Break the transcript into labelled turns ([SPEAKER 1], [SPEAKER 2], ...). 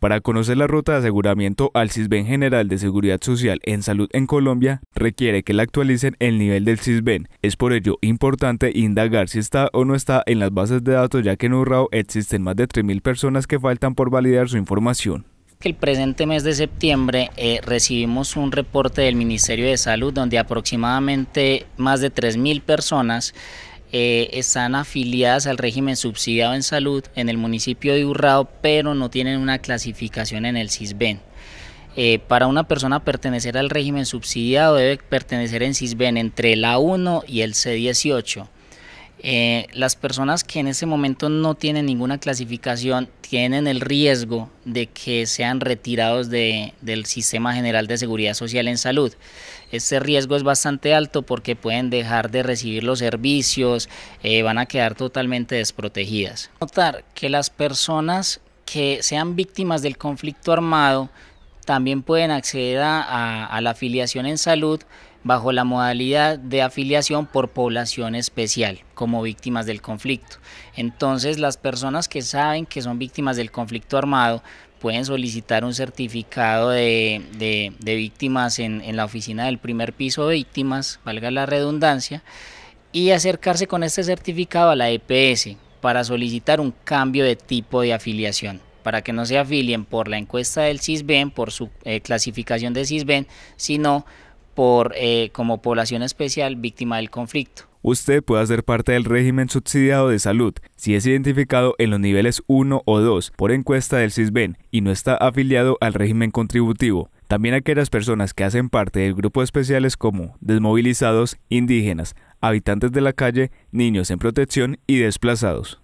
[SPEAKER 1] Para conocer la ruta de aseguramiento al CISBEN General de Seguridad Social en Salud en Colombia, requiere que le actualicen el nivel del CISBEN. Es por ello importante indagar si está o no está en las bases de datos, ya que en Urrao existen más de 3.000 personas que faltan por validar su información
[SPEAKER 2] el presente mes de septiembre eh, recibimos un reporte del Ministerio de Salud donde aproximadamente más de 3.000 personas eh, están afiliadas al régimen subsidiado en salud en el municipio de Urrao, pero no tienen una clasificación en el CISBEN. Eh, para una persona pertenecer al régimen subsidiado debe pertenecer en CISBEN entre el A1 y el C18. Eh, las personas que en ese momento no tienen ninguna clasificación tienen el riesgo de que sean retirados del Sistema General de Seguridad Social en Salud. Este riesgo es bastante alto porque pueden dejar de recibir los servicios, eh, van a quedar totalmente desprotegidas. Notar que las personas que sean víctimas del conflicto armado también pueden acceder a, la afiliación en salud bajo la modalidad de afiliación por población especial como víctimas del conflicto. Entonces las personas que saben que son víctimas del conflicto armado pueden solicitar un certificado de, víctimas en, en, la oficina del primer piso de víctimas, valga la redundancia, y acercarse con este certificado a la EPS para solicitar un cambio de tipo de afiliación para que no se afilien por la encuesta del CISBEN, por su eh, clasificación de CISBEN, sino por, eh, como población especial víctima del conflicto.
[SPEAKER 1] Usted puede hacer parte del régimen subsidiado de salud si es identificado en los niveles 1 o 2 por encuesta del CISBEN y no está afiliado al régimen contributivo. También aquellas personas que hacen parte del grupo especiales como desmovilizados, indígenas, habitantes de la calle, niños en protección y desplazados.